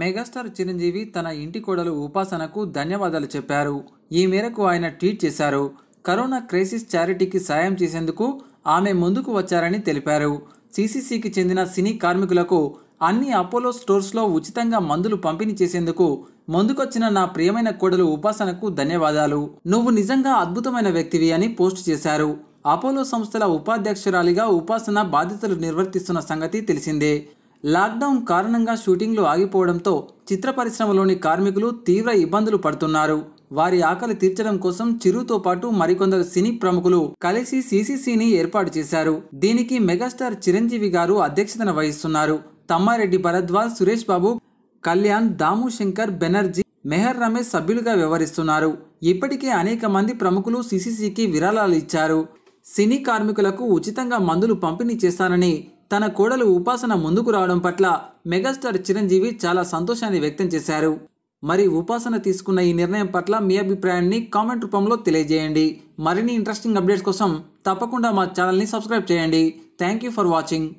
megastar Chiranjeevi తన ఇంటి కోడలు ఉపాసనకు ధన్యవాదాలు చెప్పారు ఈ మేరకు ఆయన ట్వీట్ చేశారు కరోనా క్రైసిస్ చారిటీకి సాయం చేసేందుకు ఆమె ముందుకు వచ్చారని తెలిపారు సీసీసీకి చెందిన సినీ కార్మికులకు అన్ని అపోలో స్టోర్స్లో ఉచితంగా మందులు పంపిణీ చేసేందుకు ముందుకొచ్చిన నా ప్రియమైన కోడలు ఉపాసనకు ధన్యవాదాలు నువ్వు నిజంగా అద్భుతమైన వ్యక్తివి అని పోస్ట్ చేశారు అపోలో సంస్థల ఉపాధ్యక్షురాలిగా ఉపాసన బాధ్యతలు నిర్వర్తిస్తున్న సంగతి తెలిసిందే లాక్డౌన్ కారణంగా షూటింగ్లు ఆగిపోవడంతో చిత్ర పరిశ్రమలోని కార్మికులు తీవ్ర ఇబ్బందులు పడుతున్నారు వారి ఆకలి తీర్చడం కోసం చిరుతో పాటు మరికొందరు సినీ ప్రముఖులు కలిసి సీసీసీని ఏర్పాటు చేశారు దీనికి మెగాస్టార్ చిరంజీవి గారు అధ్యక్షతన వహిస్తున్నారు తమ్మారెడ్డి భరద్వాజ్ సురేష్ బాబు కళ్యాణ్ దాము శంకర్ బెనర్జీ మెహర్ రమేష్ సభ్యులుగా వ్యవహరిస్తున్నారు ఇప్పటికే అనేక మంది ప్రముఖులు సీసీసీకి విరాళాలు ఇచ్చారు సినీ కార్మికులకు ఉచితంగా మందులు పంపిణీ చేస్తానని తన కోడలు ఉపాసన ముందుకు రావడం పట్ల మెగాస్టార్ చిరంజీవి చాలా సంతోషాన్ని వ్యక్తం చేశారు మరి ఉపాసన తీసుకున్న ఈ నిర్ణయం పట్ల మీ అభిప్రాయాన్ని కామెంట్ రూపంలో తెలియజేయండి మరిన్ని ఇంట్రెస్టింగ్ అప్డేట్స్ కోసం తప్పకుండా మా ఛానల్ని సబ్స్క్రైబ్ చేయండి థ్యాంక్ యూ ఫర్ వాచింగ్